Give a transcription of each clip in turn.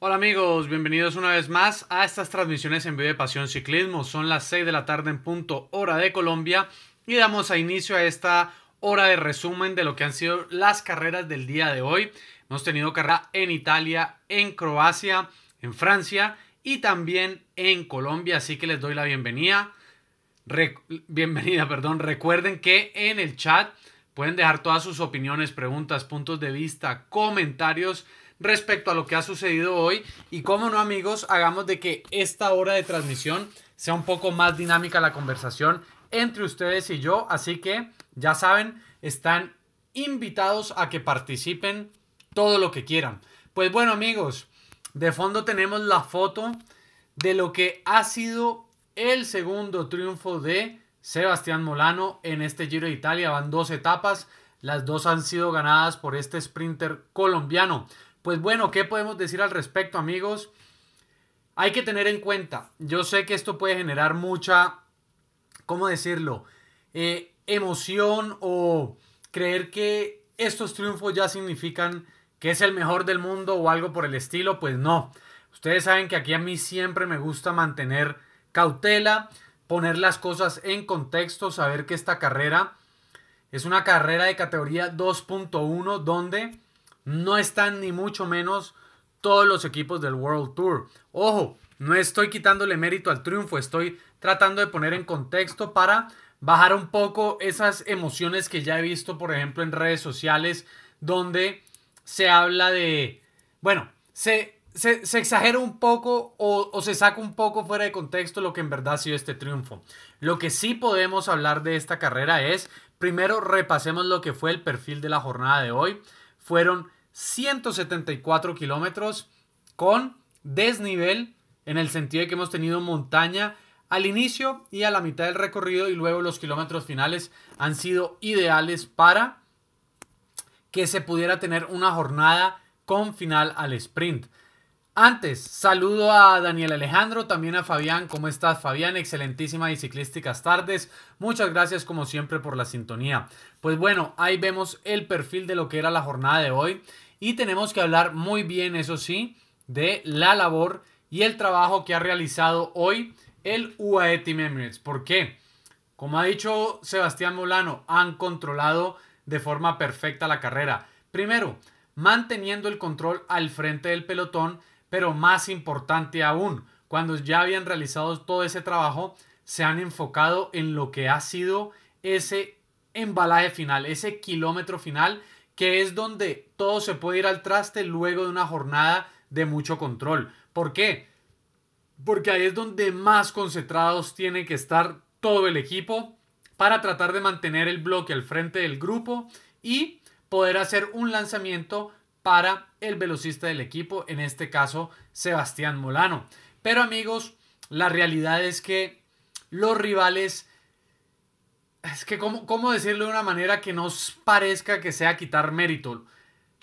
Hola amigos, bienvenidos una vez más a estas transmisiones en vivo de Pasión Ciclismo. Son las 6 de la tarde en punto hora de Colombia y damos a inicio a esta hora de resumen de lo que han sido las carreras del día de hoy. Hemos tenido carrera en Italia, en Croacia, en Francia y también en Colombia, así que les doy la bienvenida. bienvenida, perdón. Recuerden que en el chat pueden dejar todas sus opiniones, preguntas, puntos de vista, comentarios respecto a lo que ha sucedido hoy. Y como no, amigos, hagamos de que esta hora de transmisión sea un poco más dinámica la conversación entre ustedes y yo. Así que, ya saben, están invitados a que participen todo lo que quieran. Pues bueno, amigos, de fondo tenemos la foto de lo que ha sido el segundo triunfo de Sebastián Molano en este Giro de Italia. Van dos etapas, las dos han sido ganadas por este sprinter colombiano. Pues bueno, ¿qué podemos decir al respecto, amigos? Hay que tener en cuenta, yo sé que esto puede generar mucha, ¿cómo decirlo? Eh, emoción o creer que estos triunfos ya significan que es el mejor del mundo o algo por el estilo, pues no. Ustedes saben que aquí a mí siempre me gusta mantener cautela, poner las cosas en contexto, saber que esta carrera es una carrera de categoría 2.1 donde no están ni mucho menos todos los equipos del World Tour. Ojo, no estoy quitándole mérito al triunfo, estoy tratando de poner en contexto para bajar un poco esas emociones que ya he visto, por ejemplo, en redes sociales, donde se habla de, bueno, se, exagera un poco o, o, se saca un poco fuera de contexto lo que en verdad ha sido este triunfo. Lo que sí podemos hablar de esta carrera es, primero repasemos lo que fue el perfil de la jornada de hoy. Fueron 174 kilómetros con desnivel en el sentido de que hemos tenido montaña al inicio y a la mitad del recorrido y luego los kilómetros finales han sido ideales para que se pudiera tener una jornada con final al sprint. Antes, saludo a Daniel Alejandro, también a Fabián. ¿Cómo estás, Fabián? Excelentísima y ciclísticas tardes. Muchas gracias, como siempre, por la sintonía. Pues bueno, ahí vemos el perfil de lo que era la jornada de hoy. Y tenemos que hablar muy bien, eso sí, de la labor y el trabajo que ha realizado hoy el UAE Team Emirates. ¿Por qué? Como ha dicho Sebastián Molano, han controlado de forma perfecta la carrera. Primero, manteniendo el control al frente del pelotón, pero más importante aún, cuando ya habían realizado todo ese trabajo, se han enfocado en lo que ha sido ese embalaje final, ese kilómetro final que es donde todo se puede ir al traste luego de una jornada de mucho control. ¿Por qué? Porque ahí es donde más concentrados tiene que estar todo el equipo para tratar de mantener el bloque al frente del grupo y poder hacer un lanzamiento para el velocista del equipo, en este caso Sebastián Molano. Pero amigos, la realidad es que los rivales es que, ¿cómo, decirlo de una manera que nos parezca que sea quitar mérito?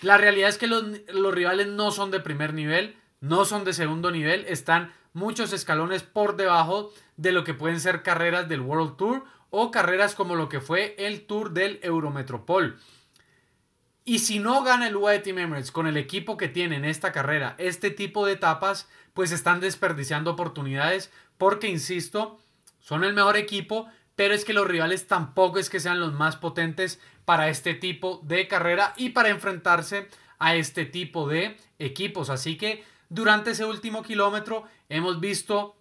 La realidad es que los, los rivales no son de primer nivel, no son de segundo nivel, están muchos escalones por debajo de lo que pueden ser carreras del World Tour o carreras como lo que fue el Tour del Eurometropol. Y si no gana el UAE Team Emirates con el equipo que tiene en esta carrera, este tipo de etapas, pues están desperdiciando oportunidades porque, insisto, son el mejor equipo, pero es que los rivales tampoco es que sean los más potentes para este tipo de carrera y para enfrentarse a este tipo de equipos. Así que durante ese último kilómetro hemos visto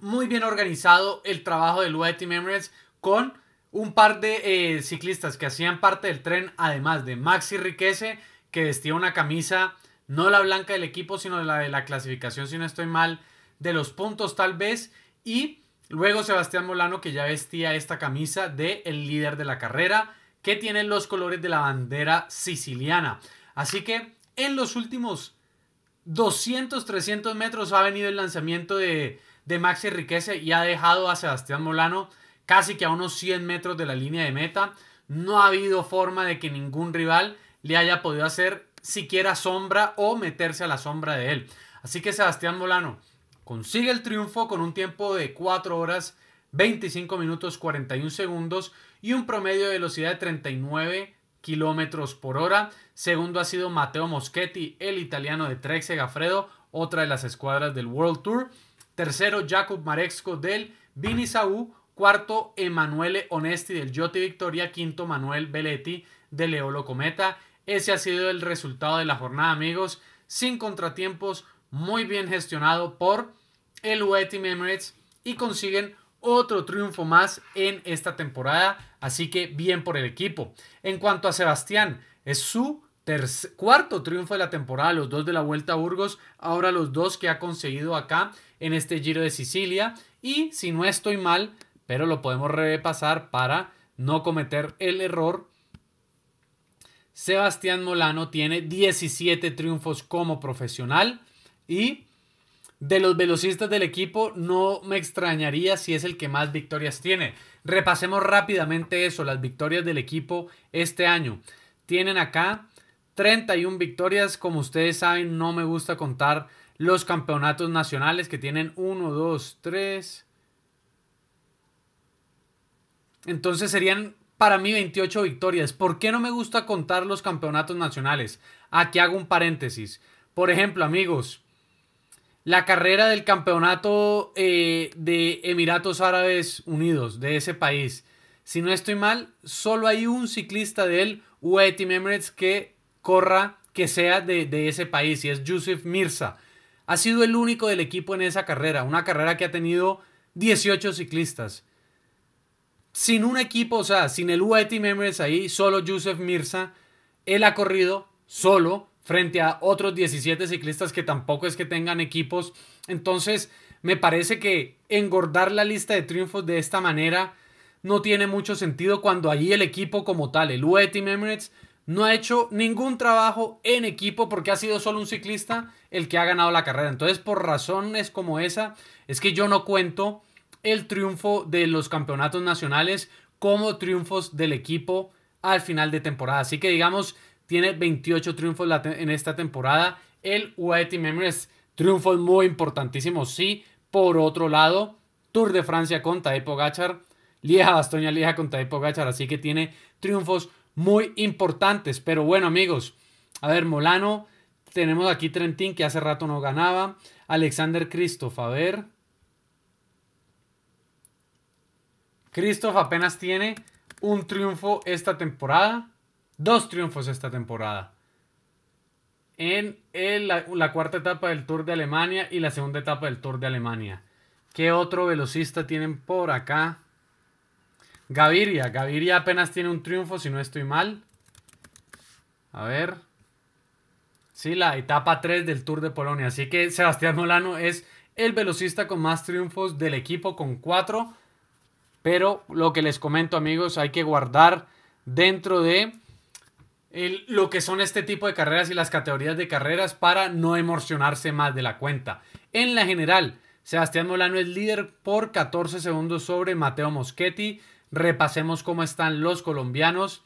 muy bien organizado el trabajo del UAE Team Emirates con un par de eh, ciclistas que hacían parte del tren, además de Maxi Riquece, que vestía una camisa, no la blanca del equipo, sino la de la clasificación, si no estoy mal, de los puntos tal vez, y Luego Sebastián Molano que ya vestía esta camisa de el líder de la carrera que tiene los colores de la bandera siciliana. Así que en los últimos 200, 300 metros ha venido el lanzamiento de, de Maxi Enriquez y ha dejado a Sebastián Molano casi que a unos 100 metros de la línea de meta. No ha habido forma de que ningún rival le haya podido hacer siquiera sombra o meterse a la sombra de él. Así que Sebastián Molano, consigue el triunfo con un tiempo de 4 horas 25 minutos 41 segundos y un promedio de velocidad de 39 kilómetros por hora. Segundo ha sido Matteo Moschetti, el italiano de Trek Segafredo, otra de las escuadras del World Tour. Tercero, Jakub Marexco del Vini Cuarto, Emanuele Onesti del Joti Victoria. Quinto, Manuel Belletti de Leolo Cometa. Ese ha sido el resultado de la jornada, amigos. Sin contratiempos, muy bien gestionado por el UAE Team Emirates y consiguen otro triunfo más en esta temporada, así que bien por el equipo. En cuanto a Sebastián, es su cuarto triunfo de la temporada, los dos de la Vuelta a Burgos, ahora los dos que ha conseguido acá en este Giro de Sicilia y si no estoy mal, pero lo podemos repasar para no cometer el error. Sebastián Molano tiene 17 triunfos como profesional y de los velocistas del equipo, no me extrañaría si es el que más victorias tiene. Repasemos rápidamente eso, las victorias del equipo este año. Tienen acá 31 victorias, como ustedes saben, no me gusta contar los campeonatos nacionales que tienen 1, 2, 3. Entonces serían para mí 28 victorias. ¿Por qué no me gusta contar los campeonatos nacionales? Aquí hago un paréntesis. Por ejemplo, amigos, la carrera del campeonato eh, de Emiratos Árabes Unidos, de ese país. Si no estoy mal, solo hay un ciclista del UAE Team Emirates que corra, que sea de, ese país, y es Yusuf Mirza. Ha sido el único del equipo en esa carrera, una carrera que ha tenido 18 ciclistas. Sin un equipo, o sea, sin el UAE Team Emirates ahí, solo Yusuf Mirza, él ha corrido solo frente a otros 17 ciclistas que tampoco es que tengan equipos. Entonces, me parece que engordar la lista de triunfos de esta manera no tiene mucho sentido cuando allí el equipo como tal, el UE Team Emirates, no ha hecho ningún trabajo en equipo porque ha sido solo un ciclista el que ha ganado la carrera. Entonces, por razones como esa, es que yo no cuento el triunfo de los campeonatos nacionales como triunfos del equipo al final de temporada. Así que digamos tiene 28 triunfos en esta temporada. El UAE Team es triunfos muy importantísimos, sí. Por otro lado, Tour de Francia con Taipo Gachar. Lieja Bastoña Lieja con Taipo Gachar. así que tiene triunfos muy importantes. Pero bueno, amigos, a ver, Molano, tenemos aquí Trentín que hace rato no ganaba, Alexander Christoph. a ver. Christoph apenas tiene un triunfo esta temporada dos triunfos esta temporada. En la, la, cuarta etapa del Tour de Alemania y la segunda etapa del Tour de Alemania. ¿Qué otro velocista tienen por acá? Gaviria. Gaviria apenas tiene un triunfo, si no estoy mal. A ver. Sí, la etapa 3 del Tour de Polonia. Así que Sebastián Molano es el velocista con más triunfos del equipo, con 4. Pero lo que les comento, amigos, hay que guardar dentro de lo que son este tipo de carreras y las categorías de carreras para no emocionarse más de la cuenta. En la general, Sebastián Molano es líder por 14 segundos sobre Mateo Moschetti. Repasemos cómo están los colombianos.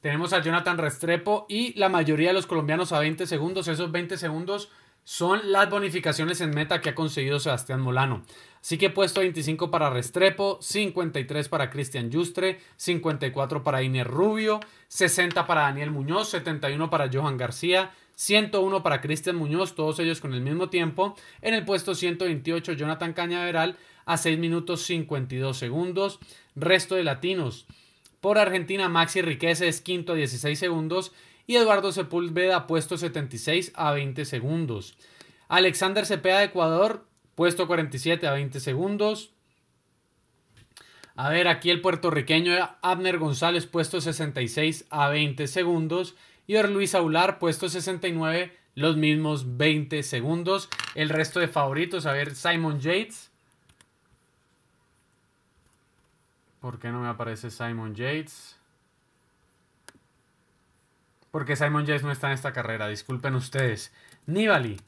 Tenemos a Jonathan Restrepo y la mayoría de los colombianos a 20 segundos. Esos 20 segundos son las bonificaciones en meta que ha conseguido Sebastián Molano. Así que puesto 25 para Restrepo, 53 para Cristian Justre, 54 para Inés Rubio, 60 para Daniel Muñoz, 71 para Johan García, 101 para Cristian Muñoz, todos ellos con el mismo tiempo. En el puesto 128 Jonathan Cañaveral a 6 minutos 52 segundos. Resto de latinos. Por Argentina Maxi Riqueza es quinto a 16 segundos y Eduardo Sepúlveda puesto 76 a 20 segundos. Alexander Cepeda de Ecuador Puesto 47 a 20 segundos. A ver, aquí el puertorriqueño Abner González, puesto 66 a 20 segundos. Y Luis Aular, puesto 69, los mismos 20 segundos. El resto de favoritos, a ver, Simon Yates. ¿Por qué no me aparece Simon Yates? Porque Simon Yates no está en esta carrera, disculpen ustedes. Nibali.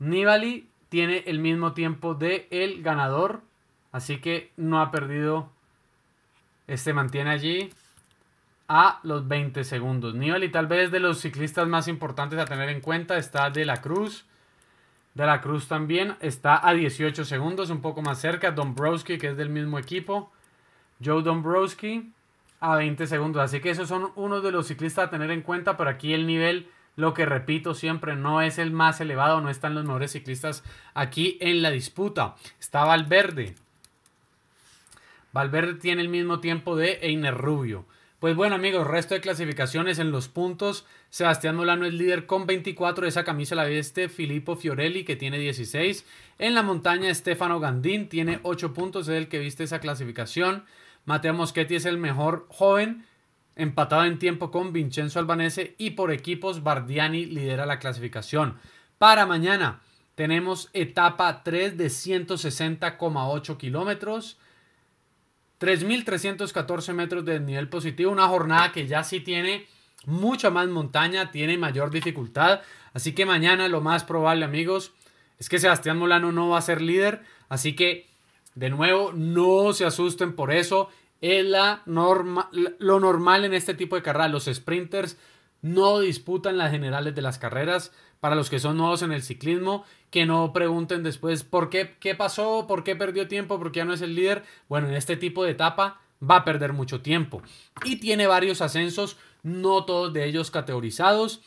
Nibali tiene el mismo tiempo de el ganador. Así que no ha perdido. Este mantiene allí a los 20 segundos. y tal vez de los ciclistas más importantes a tener en cuenta está De La Cruz. De La Cruz también está a 18 segundos, un poco más cerca. Dombrowski, que es del mismo equipo. Joe Dombrowski a 20 segundos. Así que esos son unos de los ciclistas a tener en cuenta, pero aquí el nivel lo que repito siempre, no es el más elevado, no están los mejores ciclistas aquí en la disputa. Está Valverde. Valverde tiene el mismo tiempo de Einer Rubio. Pues bueno amigos, resto de clasificaciones en los puntos. Sebastián Molano es líder con 24, esa camisa la viste Filippo Fiorelli que tiene 16. En la montaña Stefano Gandín tiene 8 puntos, es el que viste esa clasificación. Mateo Moschetti es el mejor joven Empatado en tiempo con Vincenzo Albanese y por equipos Bardiani lidera la clasificación. Para mañana tenemos etapa 3 de 160,8 kilómetros, 3.314 metros de nivel positivo, una jornada que ya sí tiene mucha más montaña, tiene mayor dificultad, así que mañana lo más probable amigos es que Sebastián Molano no va a ser líder, así que de nuevo no se asusten por eso es la lo normal en este tipo de carrera Los sprinters no disputan las generales de las carreras. Para los que son nuevos en el ciclismo, que no pregunten después por qué, qué pasó, por qué perdió tiempo, por qué ya no es el líder. Bueno, en este tipo de etapa va a perder mucho tiempo. Y tiene varios ascensos, no todos de ellos categorizados.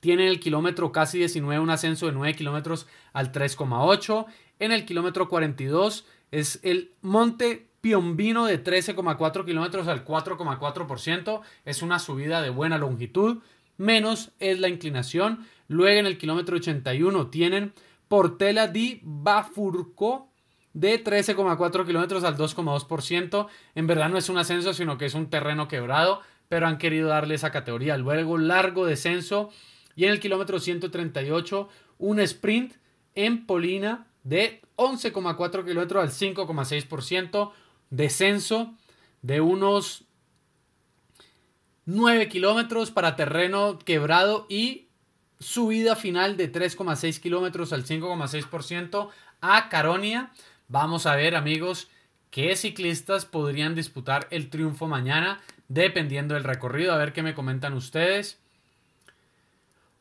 Tiene el kilómetro casi 19 un ascenso de 9 kilómetros al 3,8. En el kilómetro 42 es el monte Piombino de 13,4 kilómetros al 4,4%. Es una subida de buena longitud. Menos es la inclinación. Luego en el kilómetro 81 tienen Portela di Bafurco de 13,4 kilómetros al 2,2%. En verdad no es un ascenso, sino que es un terreno quebrado, pero han querido darle esa categoría. Luego largo descenso y en el kilómetro 138 un sprint en Polina de 11,4 kilómetros al 5,6% descenso de unos 9 kilómetros para terreno quebrado y subida final de 3,6 kilómetros al 5,6% a Caronia. Vamos a ver, amigos, qué ciclistas podrían disputar el triunfo mañana, dependiendo del recorrido. A ver qué me comentan ustedes.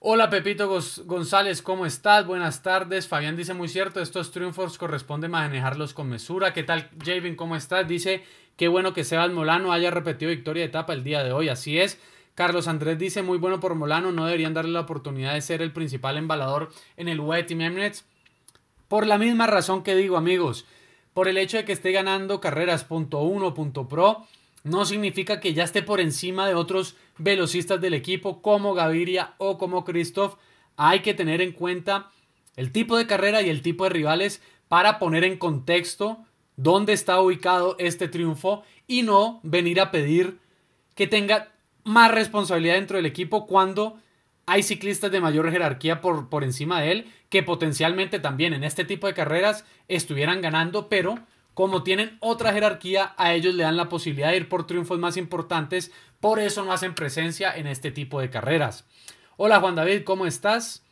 Hola Pepito González, ¿cómo estás? Buenas tardes. Fabián dice muy cierto, estos triunfos corresponden manejarlos con mesura. ¿Qué tal, Javin? ¿Cómo estás? Dice, qué bueno que Sebas Molano haya repetido victoria de etapa el día de hoy. Así es. Carlos Andrés dice, muy bueno por Molano, no deberían darle la oportunidad de ser el principal embalador en el UAE Team Emirates. Por la misma razón que digo, amigos, por el hecho de que esté ganando carreras punto uno, punto pro, no significa que ya esté por encima de otros velocistas del equipo como Gaviria o como Christoph. Hay que tener en cuenta el tipo de carrera y el tipo de rivales para poner en contexto dónde está ubicado este triunfo y no venir a pedir que tenga más responsabilidad dentro del equipo cuando hay ciclistas de mayor jerarquía por, por encima de él que potencialmente también en este tipo de carreras estuvieran ganando, pero como tienen otra jerarquía, a ellos le dan la posibilidad de ir por triunfos más importantes, por eso no hacen presencia en este tipo de carreras. Hola Juan David, ¿cómo estás?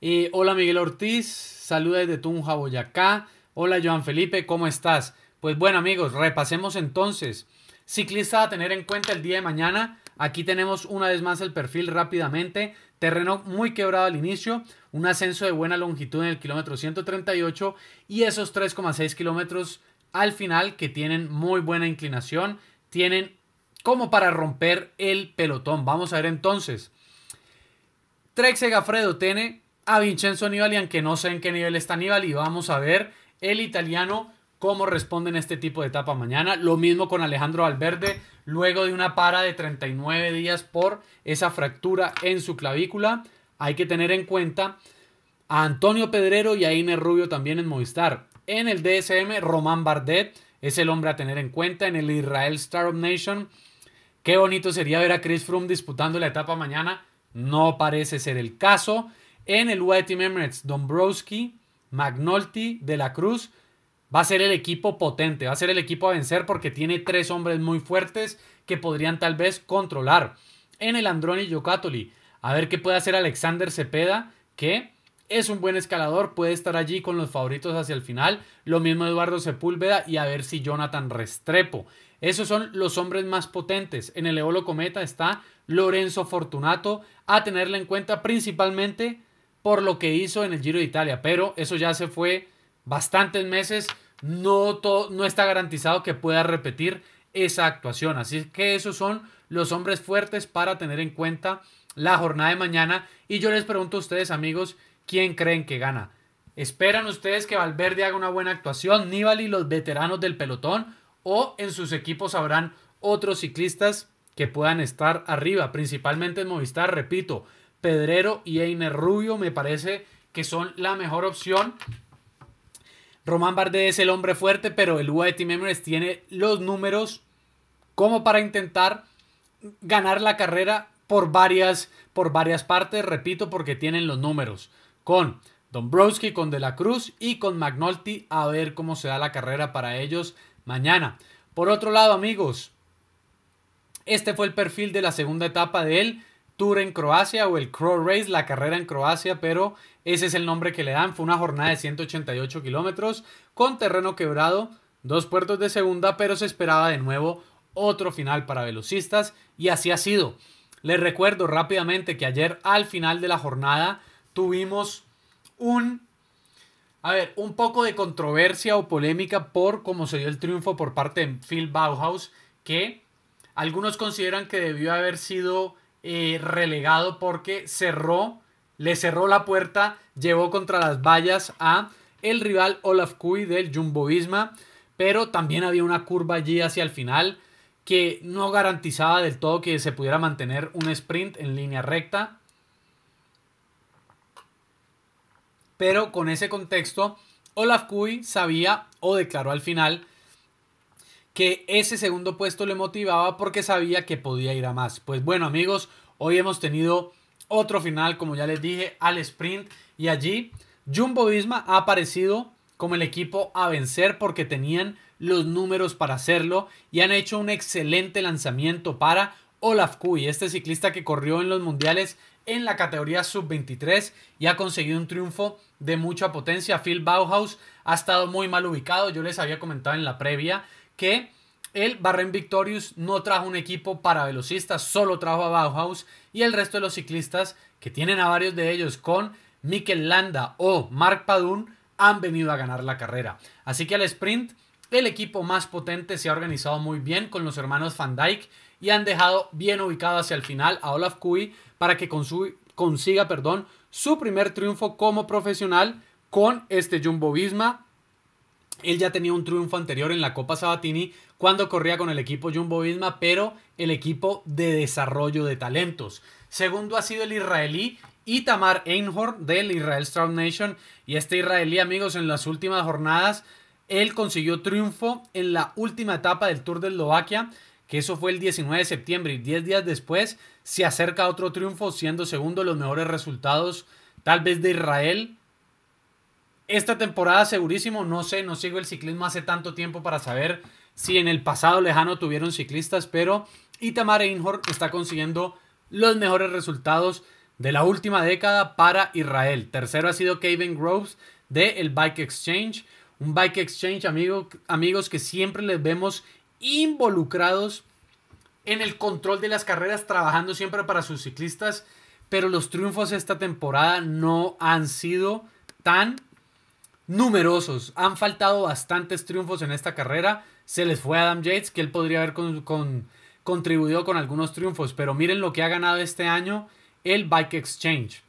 Eh, hola Miguel Ortiz, saluda desde Tunja, Boyacá. Hola Joan Felipe, ¿cómo estás? Pues bueno amigos, repasemos entonces. Ciclista a tener en cuenta el día de mañana. Aquí tenemos una vez más el perfil rápidamente. Terreno muy quebrado al inicio, un ascenso de buena longitud en el kilómetro 138 y esos 3,6 kilómetros al final que tienen muy buena inclinación, tienen como para romper el pelotón. Vamos a ver entonces. Trek Segafredo tiene a Vincenzo Nibali, aunque no sé en qué nivel está Y Vamos a ver el italiano cómo responden este tipo de etapa mañana. Lo mismo con Alejandro Valverde, luego de una para de 39 días por esa fractura en su clavícula. Hay que tener en cuenta a Antonio Pedrero y a Ine Rubio también en Movistar. En el DSM, Román Bardet es el hombre a tener en cuenta. En el Israel Star of Nation, qué bonito sería ver a Chris Froome disputando la etapa mañana. No parece ser el caso. En el White Team Emirates, Dombrowski, Magnolti. De La Cruz va a ser el equipo potente, va a ser el equipo a vencer porque tiene tres hombres muy fuertes que podrían tal vez controlar. En el Androni Giocattoli, a ver qué puede hacer Alexander Cepeda, que es un buen escalador, puede estar allí con los favoritos hacia el final. Lo mismo Eduardo Sepúlveda y a ver si Jonathan Restrepo. Esos son los hombres más potentes. En el Eolo Cometa está Lorenzo Fortunato, a tenerle en cuenta principalmente por lo que hizo en el Giro de Italia, pero eso ya se fue bastantes meses, no, no está garantizado que pueda repetir esa actuación. Así que esos son los hombres fuertes para tener en cuenta la jornada de mañana. Y yo les pregunto a ustedes, amigos, ¿quién creen que gana? ¿Esperan ustedes que Valverde haga una buena actuación? ¿Nibali los veteranos del pelotón? ¿O en sus equipos habrán otros ciclistas que puedan estar arriba? Principalmente en Movistar, repito, Pedrero y Einer Rubio me parece que son la mejor opción Román Bardet es el hombre fuerte, pero el UAE Team tiene los números como para intentar ganar la carrera por varias, por varias partes, repito, porque tienen los números. Con Dombrowski, con De la Cruz y con McNulty, a ver cómo se da la carrera para ellos mañana. Por otro lado, amigos, este fue el perfil de la segunda etapa de él. Tour en Croacia o el Crow Race, la carrera en Croacia, pero ese es el nombre que le dan. Fue una jornada de 188 kilómetros con terreno quebrado, dos puertos de segunda, pero se esperaba de nuevo otro final para velocistas y así ha sido. Les recuerdo rápidamente que ayer al final de la jornada tuvimos un, a ver, un poco de controversia o polémica por cómo se dio el triunfo por parte de Phil Bauhaus, que algunos consideran que debió haber sido eh, relegado porque cerró, le cerró la puerta, llevó contra las vallas a el rival Olaf Kui del Jumbo Visma, pero también había una curva allí hacia el final que no garantizaba del todo que se pudiera mantener un sprint en línea recta. Pero con ese contexto, Olaf Kui sabía o declaró al final que ese segundo puesto le motivaba porque sabía que podía ir a más. Pues bueno amigos, hoy hemos tenido otro final, como ya les dije, al sprint y allí Jumbo Visma ha aparecido como el equipo a vencer porque tenían los números para hacerlo y han hecho un excelente lanzamiento para Olaf Kuy, este ciclista que corrió en los mundiales en la categoría sub-23 y ha conseguido un triunfo de mucha potencia. Phil Bauhaus ha estado muy mal ubicado, yo les había comentado en la previa que el Barren Victorious no trajo un equipo para velocistas, solo trajo a Bauhaus y el resto de los ciclistas, que tienen a varios de ellos con Mikel Landa o Mark Padun, han venido a ganar la carrera. Así que al sprint, el equipo más potente se ha organizado muy bien con los hermanos Van Dyke y han dejado bien ubicado hacia el final a Olaf Kui para que consiga perdón, su primer triunfo como profesional con este Jumbo Visma él ya tenía un triunfo anterior en la Copa Sabatini cuando corría con el equipo Jumbo Visma, pero el equipo de desarrollo de talentos. Segundo ha sido el israelí Itamar Einhorn del Israel Strong Nation. Y este israelí, amigos, en las últimas jornadas, él consiguió triunfo en la última etapa del Tour de Eslovaquia, que eso fue el 19 de septiembre. Y 10 días después se acerca a otro triunfo, siendo segundo los mejores resultados, tal vez de Israel esta temporada segurísimo, no sé, no sigo el ciclismo hace tanto tiempo para saber si en el pasado lejano tuvieron ciclistas, pero Itamar Einhorn está consiguiendo los mejores resultados de la última década para Israel. Tercero ha sido Kevin Groves de el Bike Exchange, un Bike Exchange, amigos, que siempre les vemos involucrados en el control de las carreras, trabajando siempre para sus ciclistas, pero los triunfos esta temporada no han sido tan numerosos. Han faltado bastantes triunfos en esta carrera. Se les fue a Adam Yates, que él podría haber con, contribuido con algunos triunfos. Pero miren lo que ha ganado este año el Bike Exchange.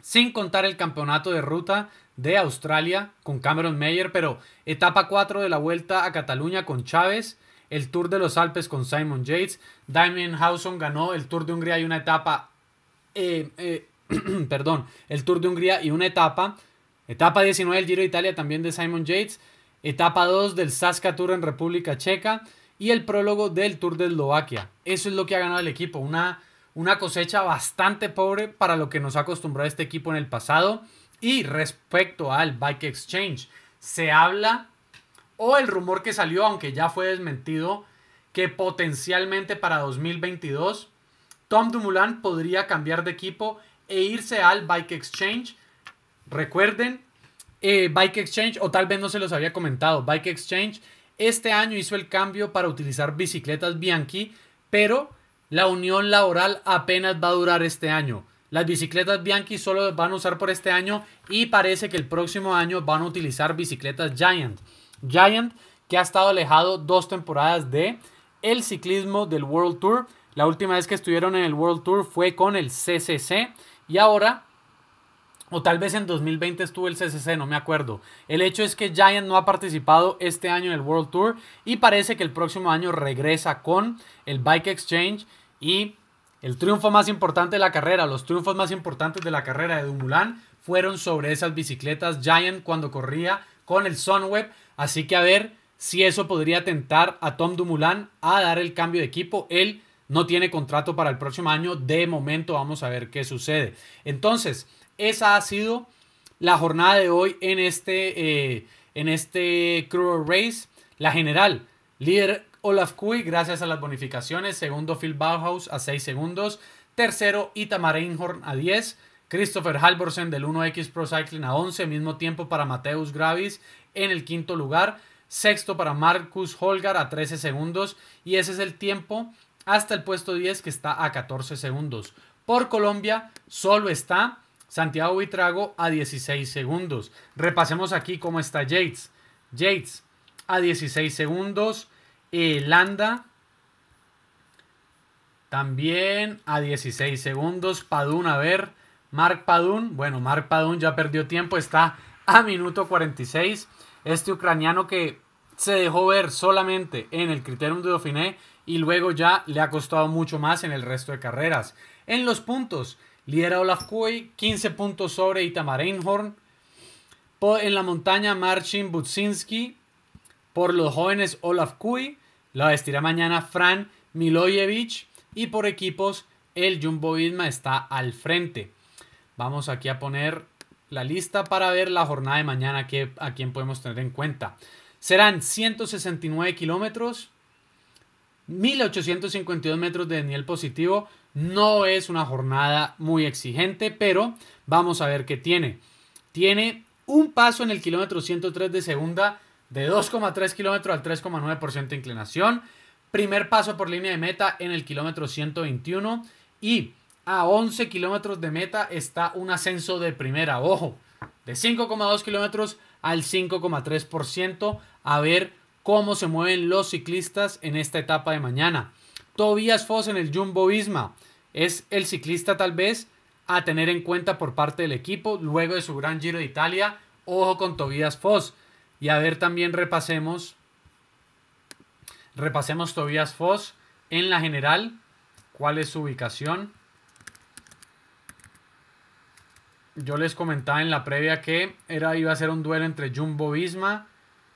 Sin contar el campeonato de ruta de Australia con Cameron Mayer, pero etapa 4 de la vuelta a Cataluña con Chávez, el Tour de los Alpes con Simon Yates, Diamond Hausen ganó el Tour de Hungría y una etapa, eh, eh, perdón, el Tour de Hungría y una etapa, Etapa 19 del Giro de Italia también de Simon Yates. Etapa 2 del Saska Tour en República Checa. Y el prólogo del Tour de Eslovaquia. Eso es lo que ha ganado el equipo. Una, una cosecha bastante pobre para lo que nos ha acostumbrado este equipo en el pasado. Y respecto al Bike Exchange, se habla, o el rumor que salió, aunque ya fue desmentido, que potencialmente para 2022 Tom Dumoulin podría cambiar de equipo e irse al Bike Exchange Recuerden, eh, Bike Exchange, o tal vez no se los había comentado, Bike Exchange este año hizo el cambio para utilizar bicicletas Bianchi, pero la unión laboral apenas va a durar este año. Las bicicletas Bianchi solo van a usar por este año y parece que el próximo año van a utilizar bicicletas Giant. Giant que ha estado alejado dos temporadas de el ciclismo del World Tour. La última vez que estuvieron en el World Tour fue con el CCC y ahora o tal vez en 2020 estuvo el CCC, no me acuerdo. El hecho es que Giant no ha participado este año en el World Tour y parece que el próximo año regresa con el Bike Exchange y el triunfo más importante de la carrera, los triunfos más importantes de la carrera de Dumoulin fueron sobre esas bicicletas Giant cuando corría con el Sunweb, así que a ver si eso podría tentar a Tom Dumoulin a dar el cambio de equipo. Él no tiene contrato para el próximo año, de momento vamos a ver qué sucede. Entonces, esa ha sido la jornada de hoy en este, eh, en este Race. La general, líder Olaf Kui, gracias a las bonificaciones. Segundo, Phil Bauhaus a 6 segundos. Tercero, Itamar Einhorn a 10. Christopher Halvorsen del 1X Pro Cycling a 11. Mismo tiempo para Mateus Gravis en el quinto lugar. Sexto para Marcus Holgar a 13 segundos. Y ese es el tiempo hasta el puesto 10 que está a 14 segundos. Por Colombia solo está Santiago Buitrago a 16 segundos. Repasemos aquí cómo está Yates. Yates a 16 segundos. Eh, Landa también a 16 segundos. Padun, a ver. Mark Padun. Bueno, Mark Padun ya perdió tiempo. Está a minuto 46. Este ucraniano que se dejó ver solamente en el Criterium de Dauphiné y luego ya le ha costado mucho más en el resto de carreras. En los puntos, Lidera Olaf Kui, 15 puntos sobre Itamar Einhorn. En la montaña, Marcin Butzinski. Por los jóvenes, Olaf Kui La vestirá mañana Fran Milojevic. Y por equipos, el Jumbo Visma está al frente. Vamos aquí a poner la lista para ver la jornada de mañana que, a quién podemos tener en cuenta. Serán 169 kilómetros, 1852 metros de nivel positivo, no es una jornada muy exigente, pero vamos a ver qué tiene. Tiene un paso en el kilómetro 103 de segunda de 2,3 kilómetros al 3,9% de inclinación. Primer paso por línea de meta en el kilómetro 121 y a 11 kilómetros de meta está un ascenso de primera, ojo, de 5,2 kilómetros al 5,3%. A ver cómo se mueven los ciclistas en esta etapa de mañana. Tobias Foss en el Jumbo Visma. Es el ciclista tal vez a tener en cuenta por parte del equipo luego de su gran Giro de Italia. Ojo con Tobias Foss. Y a ver también repasemos repasemos Tobias Foss en la general. ¿Cuál es su ubicación? Yo les comentaba en la previa que era, iba a ser un duelo entre Jumbo Visma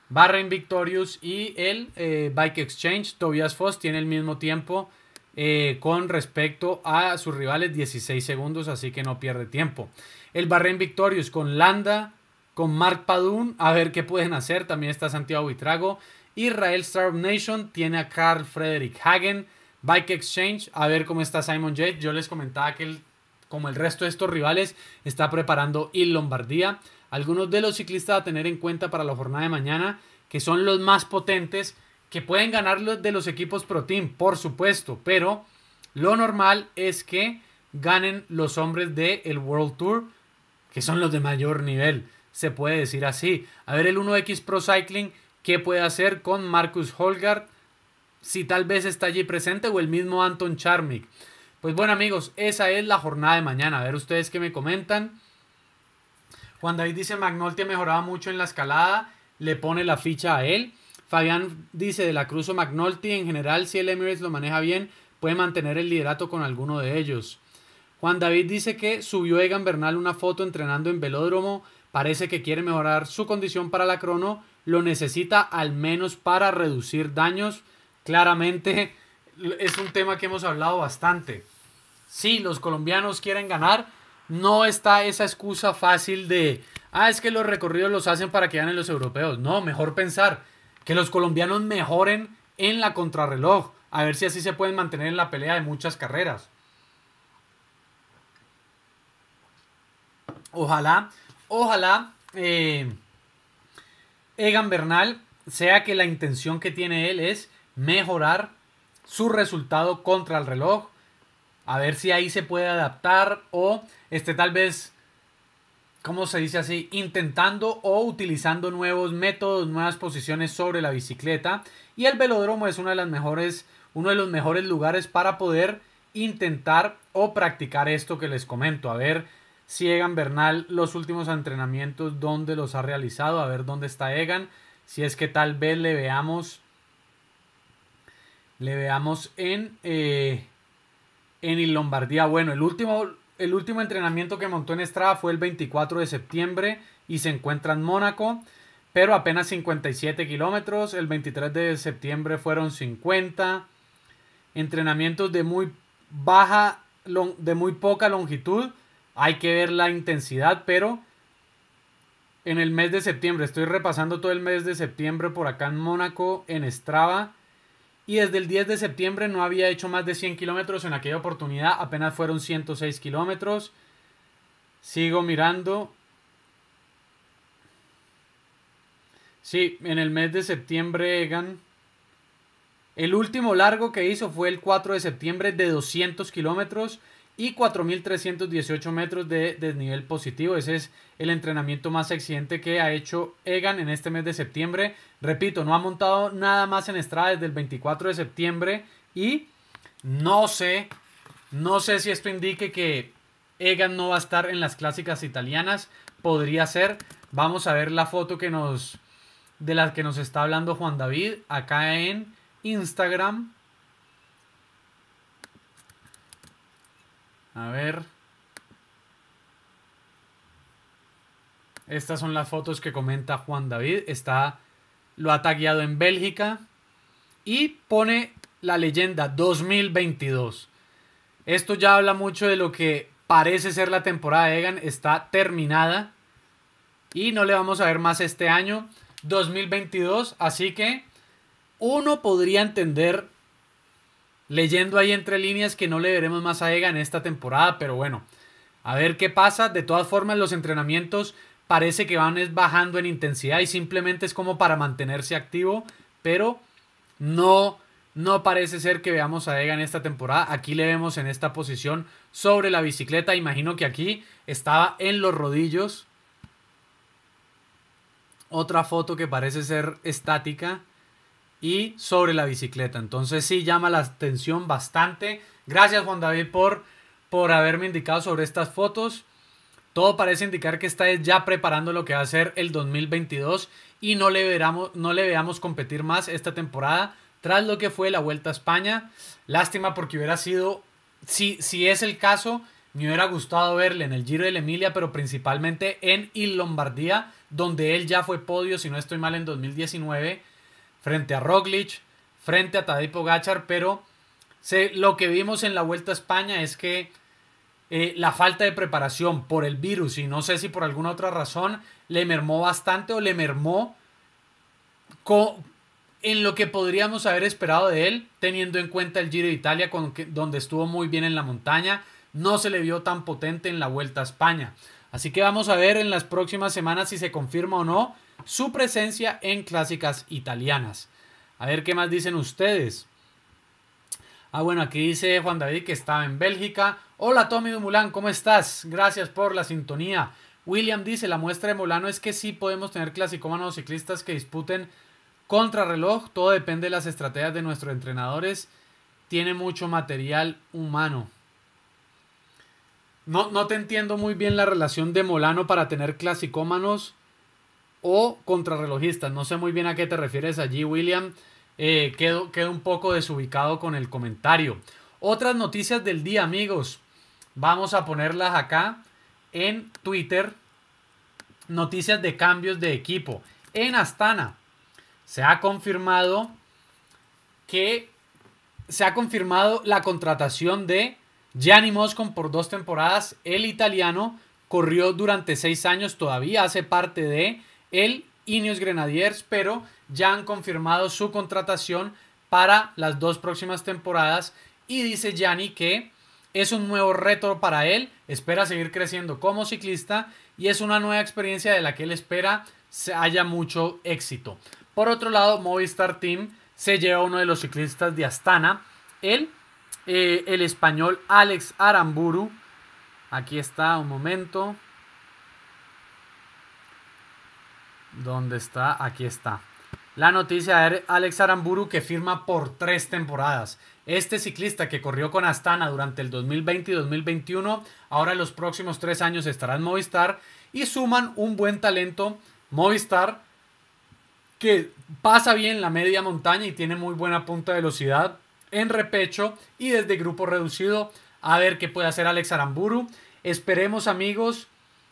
Barren Victorious y el eh, Bike Exchange. Tobias Foss tiene el mismo tiempo eh, con respecto a sus rivales, 16 segundos, así que no pierde tiempo. El Barren Victorious con Landa, con Mark Padun, a ver qué pueden hacer. También está Santiago Vitrago Israel Startup Nation tiene a Carl Frederick Hagen. Bike Exchange, a ver cómo está Simon Yates, Yo les comentaba que, como el resto de estos rivales, está preparando Il Lombardía algunos de los ciclistas a tener en cuenta para la jornada de mañana, que son los más potentes, que pueden ganar los de los equipos Pro Team, por supuesto, pero lo normal es que ganen los hombres del el World Tour, que son los de mayor nivel, se puede decir así. A ver el 1X Pro Cycling, ¿qué puede hacer con Marcus Holgard? Si tal vez está allí presente o el mismo Anton Charmick. Pues bueno amigos, esa es la jornada de mañana. A ver ustedes qué me comentan. Juan David dice, Magnolti mejoraba mucho en la escalada, le pone la ficha a él. Fabián dice, de la Cruz o Magnolti, en general, si el Emirates lo maneja bien, puede mantener el liderato con alguno de ellos. Juan David dice que subió Egan Bernal una foto entrenando en velódromo, parece que quiere mejorar su condición para la crono, lo necesita al menos para reducir daños. Claramente es un tema que hemos hablado bastante. Sí, los colombianos quieren ganar, no está esa excusa fácil de, ah, es que los recorridos los hacen para que ganen los europeos. No, mejor pensar que los colombianos mejoren en la contrarreloj, a ver si así se pueden mantener en la pelea de muchas carreras. Ojalá, ojalá eh, Egan Bernal sea que la intención que tiene él es mejorar su resultado contra el reloj a ver si ahí se puede adaptar o este, tal vez, ¿cómo se dice así? Intentando o utilizando nuevos métodos, nuevas posiciones sobre la bicicleta. Y el velódromo es una de las mejores, uno de los mejores lugares para poder intentar o practicar esto que les comento. A ver si Egan Bernal los últimos entrenamientos, dónde los ha realizado, a ver dónde está Egan. Si es que tal vez le veamos, le veamos en... Eh, en el Lombardía. Bueno, el último, el último entrenamiento que montó en Estrada fue el 24 de septiembre y se encuentra en Mónaco, pero apenas 57 kilómetros. El 23 de septiembre fueron 50. Entrenamientos de muy baja, de muy poca longitud. Hay que ver la intensidad, pero en el mes de septiembre, estoy repasando todo el mes de septiembre por acá en Mónaco, en Strava y desde el 10 de septiembre no había hecho más de 100 kilómetros en aquella oportunidad, apenas fueron 106 kilómetros. Sigo mirando. Sí, en el mes de septiembre, Egan. El último largo que hizo fue el 4 de septiembre de 200 kilómetros y 4.318 metros de desnivel positivo. Ese es el entrenamiento más exigente que ha hecho Egan en este mes de septiembre. Repito, no ha montado nada más en estrada desde el 24 de septiembre y no sé, no sé si esto indique que Egan no va a estar en las clásicas italianas. Podría ser. Vamos a ver la foto que nos de la que nos está hablando Juan David acá en Instagram. A ver. Estas son las fotos que comenta Juan David. Está, lo ha tagueado en Bélgica y pone la leyenda 2022. Esto ya habla mucho de lo que parece ser la temporada de Egan. Está terminada y no le vamos a ver más este año 2022. Así que uno podría entender leyendo ahí entre líneas que no le veremos más a en esta temporada, pero bueno, a ver qué pasa. De todas formas, los entrenamientos parece que van bajando en intensidad y simplemente es como para mantenerse activo, pero no, no parece ser que veamos a en esta temporada. Aquí le vemos en esta posición sobre la bicicleta. Imagino que aquí estaba en los rodillos. Otra foto que parece ser estática y sobre la bicicleta. Entonces sí llama la atención bastante. Gracias Juan David por, por haberme indicado sobre estas fotos. Todo parece indicar que está ya preparando lo que va a ser el 2022 y no le, veramos, no le veamos competir más esta temporada tras lo que fue la Vuelta a España. Lástima porque hubiera sido, si, si es el caso, me hubiera gustado verle en el Giro de la Emilia, pero principalmente en Il Lombardía, donde él ya fue podio, si no estoy mal, en 2019 frente a Roglic, frente a Tadej Pogacar, pero lo que vimos en la Vuelta a España es que eh, la falta de preparación por el virus y no sé si por alguna otra razón le mermó bastante o le mermó en lo que podríamos haber esperado de él, teniendo en cuenta el Giro de Italia, donde estuvo muy bien en la montaña, no se le vio tan potente en la Vuelta a España. Así que vamos a ver en las próximas semanas si se confirma o no su presencia en clásicas italianas. A ver qué más dicen ustedes. Ah, bueno, aquí dice Juan David que estaba en Bélgica. Hola Tommy Dumulán, ¿cómo estás? Gracias por la sintonía. William dice, la muestra de Molano es que sí podemos tener clasicómanos ciclistas que disputen contrarreloj. Todo depende de las estrategias de nuestros entrenadores. Tiene mucho material humano. No, no te entiendo muy bien la relación de Molano para tener clasicómanos o contrarrelojista. No sé muy bien a qué te refieres allí, William. Eh, quedó quedo, un poco desubicado con el comentario. Otras noticias del día, amigos. Vamos a ponerlas acá en Twitter. Noticias de cambios de equipo. En Astana se ha confirmado que se ha confirmado la contratación de Gianni Moscon por dos temporadas. El italiano corrió durante seis años, todavía hace parte de el Ineos Grenadiers, pero ya han confirmado su contratación para las dos próximas temporadas y dice Gianni que es un nuevo reto para él, espera seguir creciendo como ciclista y es una nueva experiencia de la que él espera se haya mucho éxito. Por otro lado, Movistar Team se lleva uno de los ciclistas de Astana, el eh, español Alex Aramburu. Aquí está, un momento. ¿Dónde está? Aquí está. La noticia de Alex Aramburu que firma por tres temporadas. Este ciclista que corrió con Astana durante el 2020 y 2021, ahora en los próximos tres años estará en Movistar y suman un buen talento Movistar que pasa bien la media montaña y tiene muy buena punta de velocidad en repecho y desde grupo reducido. A ver qué puede hacer Alex Aramburu. Esperemos amigos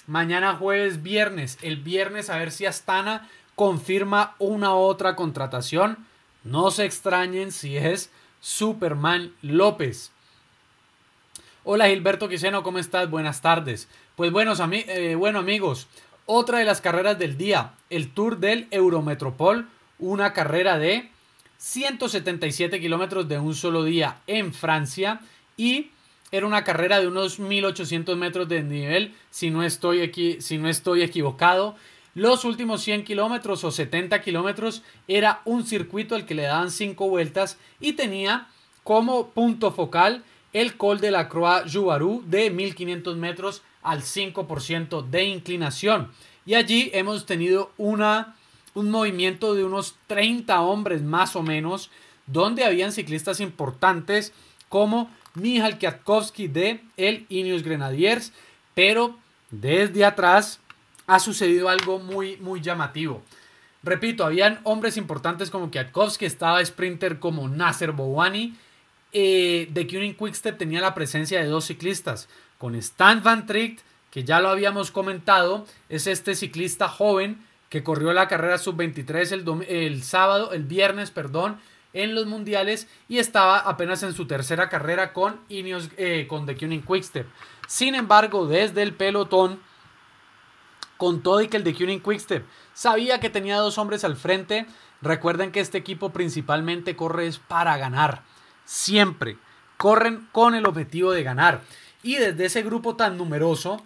Mañana jueves, viernes. El viernes a ver si Astana confirma una otra contratación. No se extrañen si es Superman López. Hola Gilberto Quiseno, ¿cómo estás? Buenas tardes. Pues buenos eh, bueno amigos, otra de las carreras del día, el Tour del Eurometropol, una carrera de 177 kilómetros de un solo día en Francia y era una carrera de unos 1800 metros de nivel, si no estoy, si no estoy equivocado. Los últimos 100 kilómetros o 70 kilómetros era un circuito al que le daban 5 vueltas y tenía como punto focal el col de la Croix Jubarú de 1500 metros al 5% de inclinación. Y allí hemos tenido una, un movimiento de unos 30 hombres más o menos, donde habían ciclistas importantes como Mihal Kwiatkowski de el Ineos Grenadiers, pero desde atrás ha sucedido algo muy, muy llamativo. Repito, habían hombres importantes como Kwiatkowski, estaba sprinter como Nasser Bouani, eh, de Kuning Quickstep tenía la presencia de dos ciclistas, con Stan Van Tricht, que ya lo habíamos comentado, es este ciclista joven que corrió la carrera sub-23 el, el sábado, el viernes, perdón, en los mundiales y estaba apenas en su tercera carrera con, eh, con The Cunning Quickstep. Sin embargo, desde el pelotón, con todo y que el The Cunning Quickstep sabía que tenía dos hombres al frente, recuerden que este equipo principalmente corre es para ganar, siempre. Corren con el objetivo de ganar. Y desde ese grupo tan numeroso,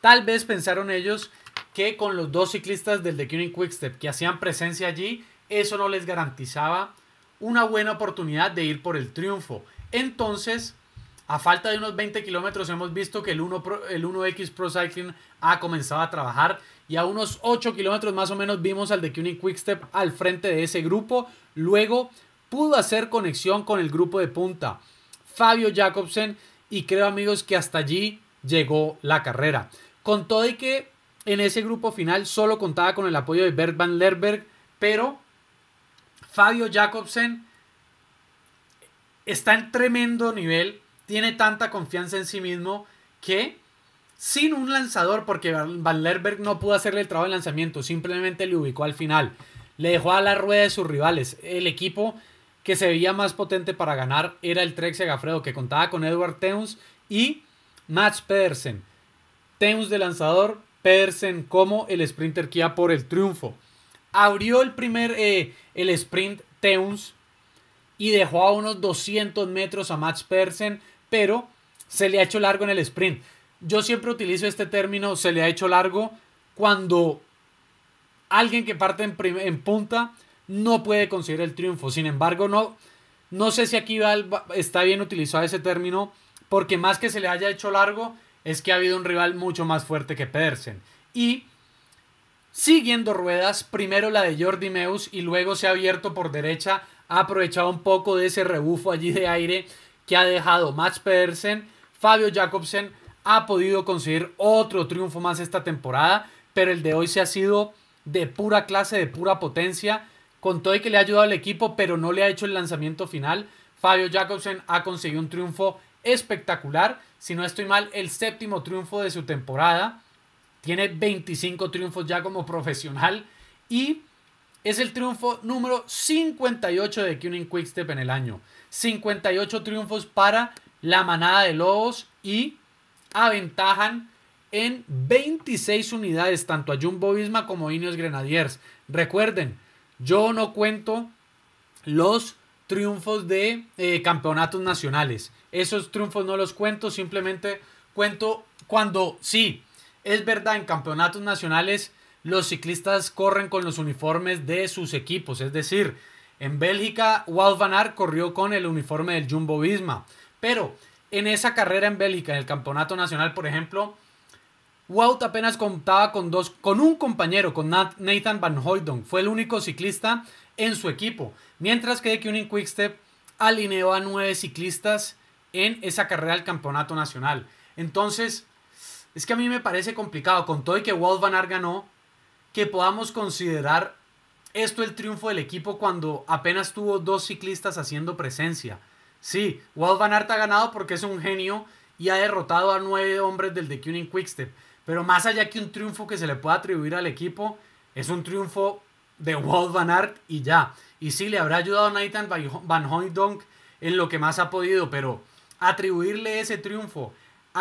tal vez pensaron ellos que con los dos ciclistas del The Cunning Quickstep que hacían presencia allí, eso no les garantizaba una buena oportunidad de ir por el triunfo. Entonces, a falta de unos 20 kilómetros hemos visto que el, 1 el 1X Pro Cycling ha comenzado a trabajar y a unos 8 kilómetros más o menos vimos al de Quick Quickstep al frente de ese grupo. Luego pudo hacer conexión con el grupo de punta, Fabio Jacobsen, y creo amigos que hasta allí llegó la carrera. Con todo y que en ese grupo final solo contaba con el apoyo de Bert Van Lerberg, pero Fabio Jacobsen está en tremendo nivel, tiene tanta confianza en sí mismo que sin un lanzador, porque Van Lerberg no pudo hacerle el trabajo de lanzamiento, simplemente le ubicó al final, le dejó a la rueda de sus rivales. El equipo que se veía más potente para ganar era el Trek Segafredo, que contaba con Edward Teuns y Mats Pedersen. Teuns de lanzador, Pedersen como el sprinter que iba por el triunfo abrió el primer, eh, el sprint Teuns y dejó a unos 200 metros a Max Persen, pero se le ha hecho largo en el sprint. Yo siempre utilizo este término, se le ha hecho largo, cuando alguien que parte en, punta no puede conseguir el triunfo. Sin embargo, no, no sé si aquí está bien utilizado ese término, porque más que se le haya hecho largo, es que ha habido un rival mucho más fuerte que Persen Y Siguiendo ruedas, primero la de Jordi Meus y luego se ha abierto por derecha, ha aprovechado un poco de ese rebufo allí de aire que ha dejado Max Pedersen, Fabio Jacobsen ha podido conseguir otro triunfo más esta temporada, pero el de hoy se ha sido de pura clase, de pura potencia, con todo y que le ha ayudado al equipo, pero no le ha hecho el lanzamiento final. Fabio Jacobsen ha conseguido un triunfo espectacular, si no estoy mal, el séptimo triunfo de su temporada. Tiene 25 triunfos ya como profesional y es el triunfo número 58 de Kunin Quickstep en el año. 58 triunfos para la manada de Lobos y aventajan en 26 unidades tanto a Jumbo Visma como a Ineos Grenadiers. Recuerden, yo no cuento los triunfos de eh, campeonatos nacionales. Esos triunfos no los cuento, simplemente cuento cuando sí, es verdad, en campeonatos nacionales los ciclistas corren con los uniformes de sus equipos, es decir, en Bélgica Wout van Aert corrió con el uniforme del Jumbo Visma, pero en esa carrera en Bélgica, en el campeonato nacional, por ejemplo, Wout apenas contaba con dos, con un compañero, con Nathan Van Hooydonk, fue el único ciclista en su equipo, mientras que de Quickstep alineó a nueve ciclistas en esa carrera del campeonato nacional. Entonces, es que a mí me parece complicado, con todo y que Walt Van Aert ganó, que podamos considerar esto el triunfo del equipo cuando apenas tuvo dos ciclistas haciendo presencia. Sí, Walt Van Aert ha ganado porque es un genio y ha derrotado a nueve hombres del The Quick Quickstep. Pero más allá que un triunfo que se le pueda atribuir al equipo, es un triunfo de Walt Van Aert y ya. Y sí, le habrá ayudado a Nathan Van Hooydonk en lo que más ha podido, pero atribuirle ese triunfo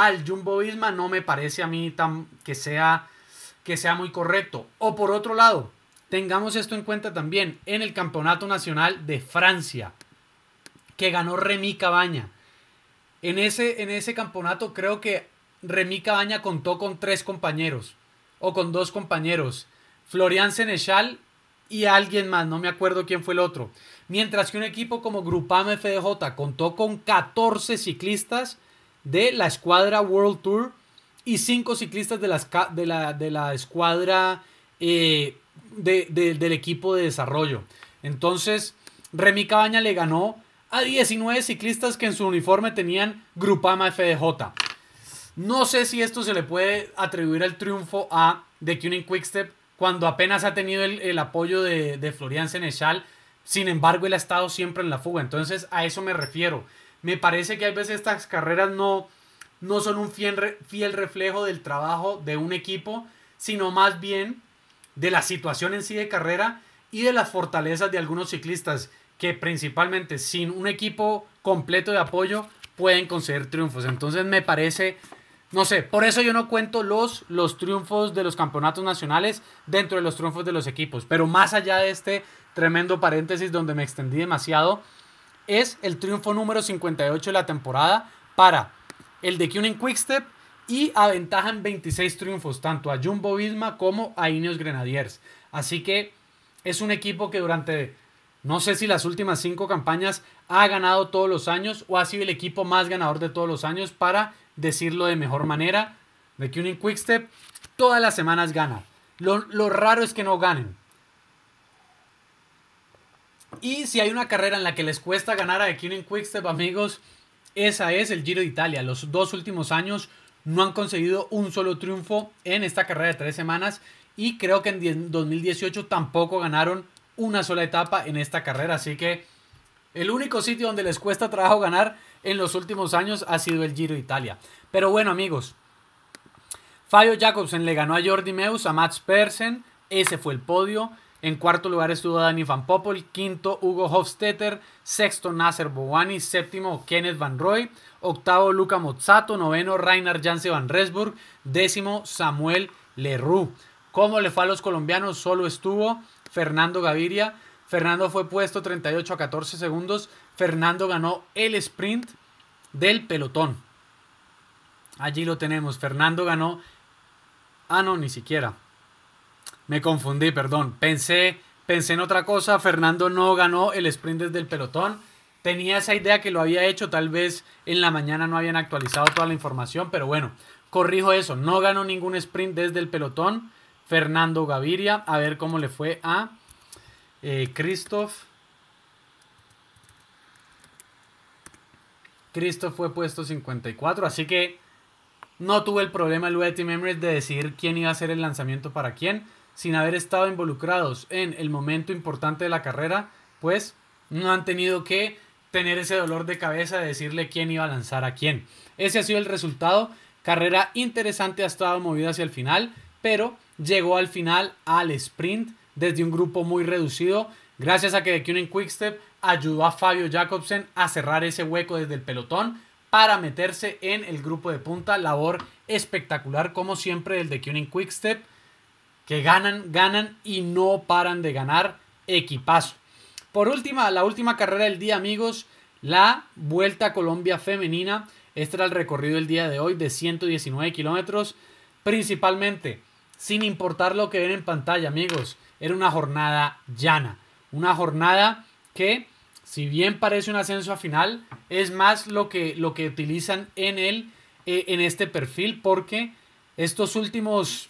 al Jumbo no me parece a mí tan, que, sea, que sea muy correcto. O por otro lado, tengamos esto en cuenta también en el Campeonato Nacional de Francia, que ganó Remy Cabaña. En ese, en ese campeonato creo que Remy Cabaña contó con tres compañeros o con dos compañeros, Florian Senechal y alguien más, no me acuerdo quién fue el otro. Mientras que un equipo como Grupama FDJ contó con 14 ciclistas de la escuadra World Tour y cinco ciclistas de, de, la, escuadra eh, del equipo de desarrollo. Entonces, Remy Cabaña le ganó a 19 ciclistas que en su uniforme tenían Grupama FDJ. No sé si esto se le puede atribuir al triunfo a The Quick Quickstep cuando apenas ha tenido el, apoyo de, de Florian Seneschal Sin embargo, él ha estado siempre en la fuga. Entonces, a eso me refiero. Me parece que a veces estas carreras no, no son un fiel, fiel reflejo del trabajo de un equipo, sino más bien de la situación en sí de carrera y de las fortalezas de algunos ciclistas que principalmente sin un equipo completo de apoyo pueden conseguir triunfos. Entonces me parece, no sé, por eso yo no cuento los, los triunfos de los campeonatos nacionales dentro de los triunfos de los equipos. Pero más allá de este tremendo paréntesis donde me extendí demasiado, es el triunfo número 58 de la temporada para el de Kunin Quickstep y aventajan 26 triunfos tanto a Jumbo Visma como a Ineos Grenadiers. Así que es un equipo que durante no sé si las últimas cinco campañas ha ganado todos los años o ha sido el equipo más ganador de todos los años para decirlo de mejor manera. De Kunin Quickstep todas las semanas gana. lo raro es que no ganen. Y si hay una carrera en la que les cuesta ganar a The Quickstep, amigos, esa es el Giro de Italia. Los dos últimos años no han conseguido un solo triunfo en esta carrera de tres semanas y creo que en 2018 tampoco ganaron una sola etapa en esta carrera. Así que el único sitio donde les cuesta trabajo ganar en los últimos años ha sido el Giro de Italia. Pero bueno, amigos, Fabio Jacobsen le ganó a Jordi Meus, a Max Persen, ese fue el podio. En cuarto lugar estuvo Danny Van Poppel, quinto Hugo Hofstetter, sexto Nasser Bowani, séptimo Kenneth Van Roy, octavo Luca Mozzato, noveno Reinhard Janse Van Resburg, décimo Samuel Leroux. ¿Cómo le fue a los colombianos? Solo estuvo Fernando Gaviria. Fernando fue puesto 38 a 14 segundos. Fernando ganó el sprint del pelotón. Allí lo tenemos. Fernando ganó. Ah, no, ni siquiera. Me confundí, perdón. Pensé, pensé en otra cosa. Fernando no ganó el sprint desde el pelotón. Tenía esa idea que lo había hecho. Tal vez en la mañana no habían actualizado toda la información. Pero bueno, corrijo eso. No ganó ningún sprint desde el pelotón. Fernando Gaviria. A ver cómo le fue a eh, Christoph. Christoph fue puesto 54. Así que no tuve el problema el Team Memories de decidir quién iba a hacer el lanzamiento para quién sin haber estado involucrados en el momento importante de la carrera, pues no han tenido que tener ese dolor de cabeza de decirle quién iba a lanzar a quién. Ese ha sido el resultado. Carrera interesante, ha estado movida hacia el final, pero llegó al final al sprint desde un grupo muy reducido, gracias a que Cunning Quickstep ayudó a Fabio Jacobsen a cerrar ese hueco desde el pelotón para meterse en el grupo de punta. Labor espectacular, como siempre, del de Cunning Quickstep que ganan, ganan y no paran de ganar. Equipazo. Por última, la última carrera del día, amigos, la Vuelta a Colombia Femenina. Este era el recorrido del día de hoy de 119 kilómetros. Principalmente, sin importar lo que ven en pantalla, amigos, era una jornada llana. Una jornada que, si bien parece un ascenso a final, es más lo que, lo que utilizan en, el, eh, en este perfil porque estos últimos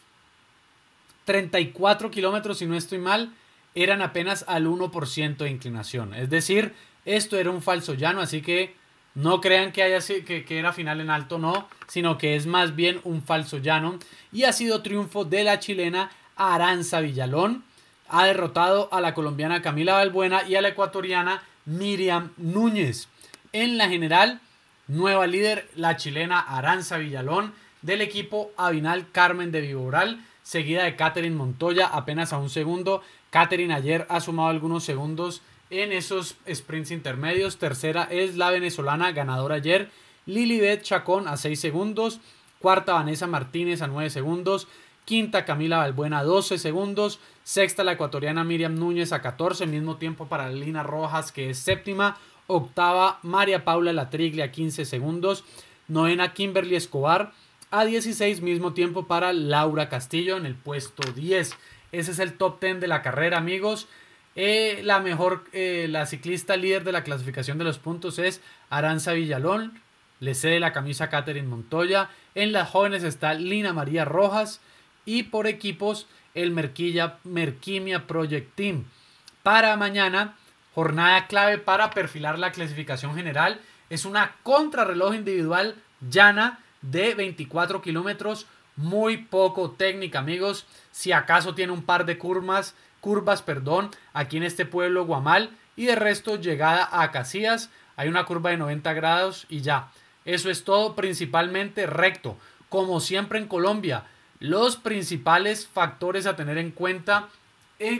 34 kilómetros, si no estoy mal, eran apenas al 1% de inclinación. Es decir, esto era un falso llano, así que no crean que, haya, que, que era final en alto, no, sino que es más bien un falso llano. Y ha sido triunfo de la chilena Aranza Villalón. Ha derrotado a la colombiana Camila Balbuena y a la ecuatoriana Miriam Núñez. En la general, nueva líder, la chilena Aranza Villalón del equipo Avinal Carmen de Viboral seguida de Catherine Montoya, apenas a un segundo. Catherine ayer ha sumado algunos segundos en esos sprints intermedios. Tercera es la venezolana ganadora ayer, Lilibet Chacón a 6 segundos. Cuarta, Vanessa Martínez a 9 segundos. Quinta, Camila Balbuena a 12 segundos. Sexta, la ecuatoriana Miriam Núñez a 14. Mismo tiempo para Lina Rojas, que es séptima. Octava, María Paula Triglia a 15 segundos. Novena, Kimberly Escobar a 16 mismo tiempo para Laura Castillo en el puesto 10. Ese es el top 10 de la carrera, amigos. Eh, la mejor, eh, la ciclista líder de la clasificación de los puntos es Aranza Villalón. Le cede la camisa a Catherine Montoya. En las jóvenes está Lina María Rojas. Y por equipos, el Merquilla, Merquimia Project Team. Para mañana, jornada clave para perfilar la clasificación general. Es una contrarreloj individual llana de 24 kilómetros. Muy poco técnica, amigos. Si acaso tiene un par de curvas, curvas, perdón, aquí en este pueblo Guamal. Y de resto, llegada a Casillas. Hay una curva de 90 grados y ya. Eso es todo, principalmente recto. Como siempre en Colombia, los principales factores a tener en cuenta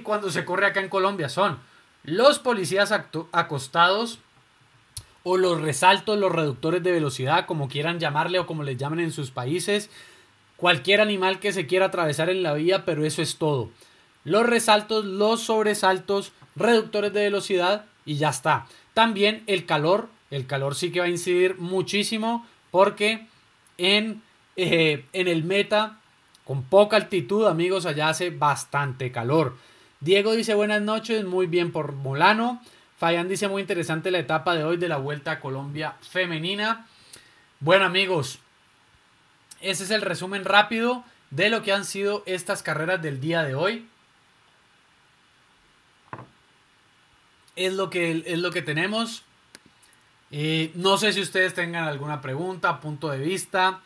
cuando se corre acá en Colombia son los policías acostados, o los resaltos, los reductores de velocidad, como quieran llamarle o como les llamen en sus países. Cualquier animal que se quiera atravesar en la vía, pero eso es todo. Los resaltos, los sobresaltos, reductores de velocidad y ya está. También el calor, el calor sí que va a incidir muchísimo porque en, eh, en el meta, con poca altitud, amigos, allá hace bastante calor. Diego dice buenas noches, muy bien por Molano. Fayán dice muy interesante la etapa de hoy de la Vuelta a Colombia femenina. Bueno amigos, ese es el resumen rápido de lo que han sido estas carreras del día de hoy. Es lo que, es lo que tenemos. Eh, no sé si ustedes tengan alguna pregunta, punto de vista,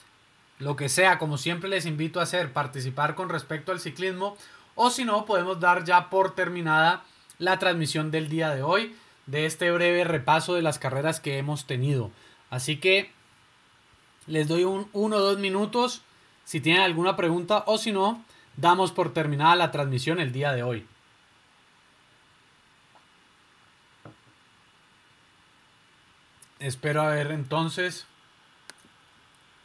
lo que sea. Como siempre les invito a hacer, participar con respecto al ciclismo. O si no, podemos dar ya por terminada la transmisión del día de hoy, de este breve repaso de las carreras que hemos tenido. Así que les doy un o dos minutos si tienen alguna pregunta o si no, damos por terminada la transmisión el día de hoy. Espero a ver entonces.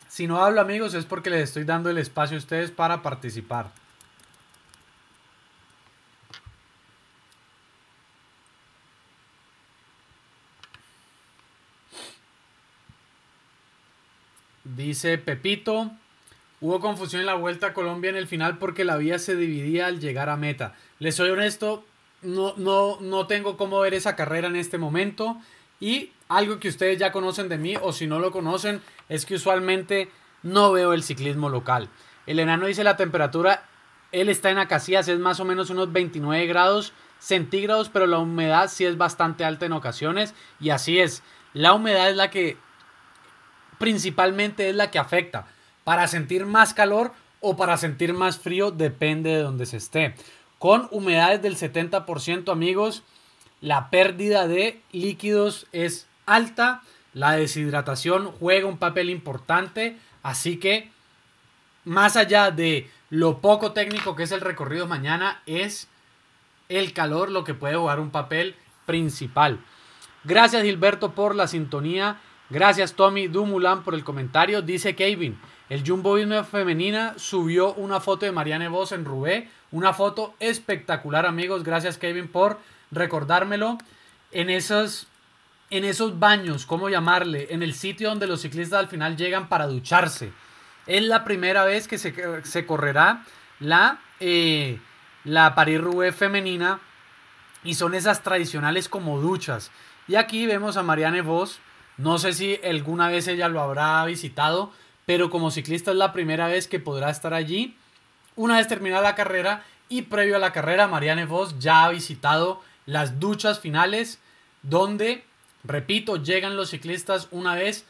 Si no hablo amigos es porque les estoy dando el espacio a ustedes para participar. Dice Pepito, hubo confusión en la Vuelta a Colombia en el final porque la vía se dividía al llegar a meta. Les soy honesto, no, no, no tengo cómo ver esa carrera en este momento. Y algo que ustedes ya conocen de mí, o si no lo conocen, es que usualmente no veo el ciclismo local. El enano dice la temperatura, él está en Acacias, es más o menos unos 29 grados centígrados, pero la humedad sí es bastante alta en ocasiones. Y así es, la humedad es la que principalmente es la que afecta. Para sentir más calor o para sentir más frío depende de donde se esté. Con humedades del 70%, amigos, la pérdida de líquidos es alta, la deshidratación juega un papel importante, así que más allá de lo poco técnico que es el recorrido mañana, es el calor lo que puede jugar un papel principal. Gracias Gilberto por la sintonía. Gracias Tommy Dumulán por el comentario. Dice Kevin, el Jumbo Visma femenina subió una foto de Marianne Vos en Rubé. Una foto espectacular amigos. Gracias Kevin por recordármelo. En esos, en esos baños, ¿cómo llamarle? En el sitio donde los ciclistas al final llegan para ducharse. Es la primera vez que se, correrá la, eh, la París-Roubaix femenina y son esas tradicionales como duchas. Y aquí vemos a Marianne Vos no sé si alguna vez ella lo habrá visitado, pero como ciclista es la primera vez que podrá estar allí. Una vez terminada la carrera y previo a la carrera, Marianne Vos ya ha visitado las duchas finales, donde, repito, llegan los ciclistas una vez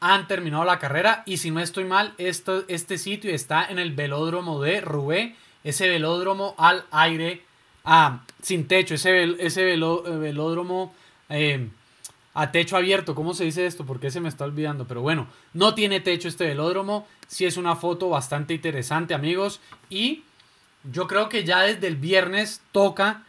han terminado la carrera. Y si no estoy mal, este sitio está en el velódromo de Roubaix, ese velódromo al aire, ah, sin techo, ese, ese eh, velódromo. Eh, a techo abierto. ¿Cómo se dice esto? Porque se me está olvidando. Pero bueno, no tiene techo este velódromo. Sí es una foto bastante interesante, amigos. Y yo creo que ya desde el viernes toca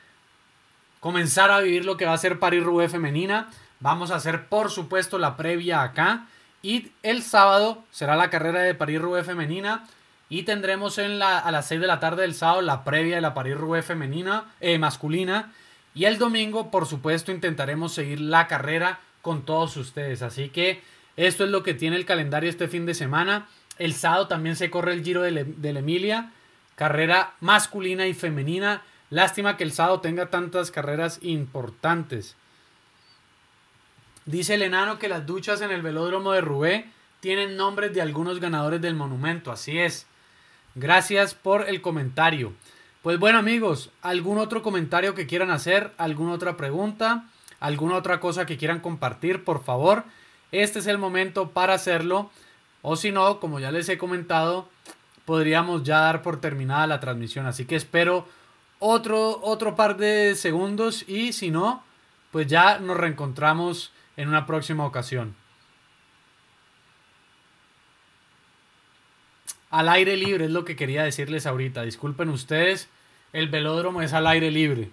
comenzar a vivir lo que va a ser París Rubé femenina. Vamos a hacer, por supuesto, la previa acá. Y el sábado será la carrera de París Rubé femenina. Y tendremos en la, a las 6 de la tarde del sábado la previa de la París Rubé femenina, eh, masculina. Y el domingo, por supuesto, intentaremos seguir la carrera con todos ustedes. Así que esto es lo que tiene el calendario este fin de semana. El sábado también se corre el Giro de em-, la Emilia, carrera masculina y femenina. Lástima que el sábado tenga tantas carreras importantes. Dice el enano que las duchas en el velódromo de Rubé tienen nombres de algunos ganadores del monumento. Así es. Gracias por el comentario. Pues bueno amigos, ¿algún otro comentario que quieran hacer? ¿Alguna otra pregunta? ¿Alguna otra cosa que quieran compartir? Por favor, este es el momento para hacerlo. O si no, como ya les he comentado, podríamos ya dar por terminada la transmisión. Así que espero otro, otro par de segundos y si no, pues ya nos reencontramos en una próxima ocasión. al aire libre, es lo que quería decirles ahorita. Disculpen ustedes, el velódromo es al aire libre.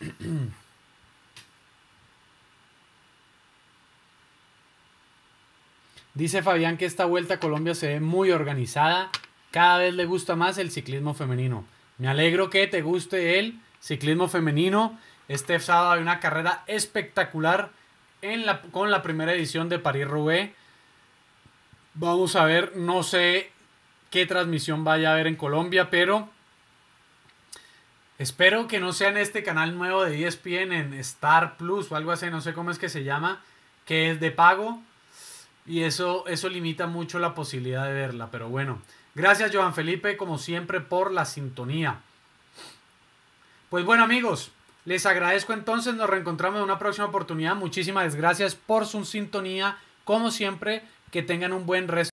Dice Fabián que esta vuelta a Colombia se ve muy organizada. Cada vez le gusta más el ciclismo femenino. Me alegro que te guste el ciclismo femenino. Este sábado hay una carrera espectacular en la, con la primera edición de París-Roubaix. Vamos a ver, no sé qué transmisión vaya a haber en Colombia, pero espero que no sea en este canal nuevo de ESPN, en Star Plus o algo así, no sé cómo es que se llama, que es de pago. Y eso, eso limita mucho la posibilidad de verla, pero bueno. Gracias, Joan Felipe, como siempre, por la sintonía. Pues bueno, amigos, les agradezco entonces, nos reencontramos en una próxima oportunidad. Muchísimas gracias por su sintonía. Como siempre, que tengan un buen resto.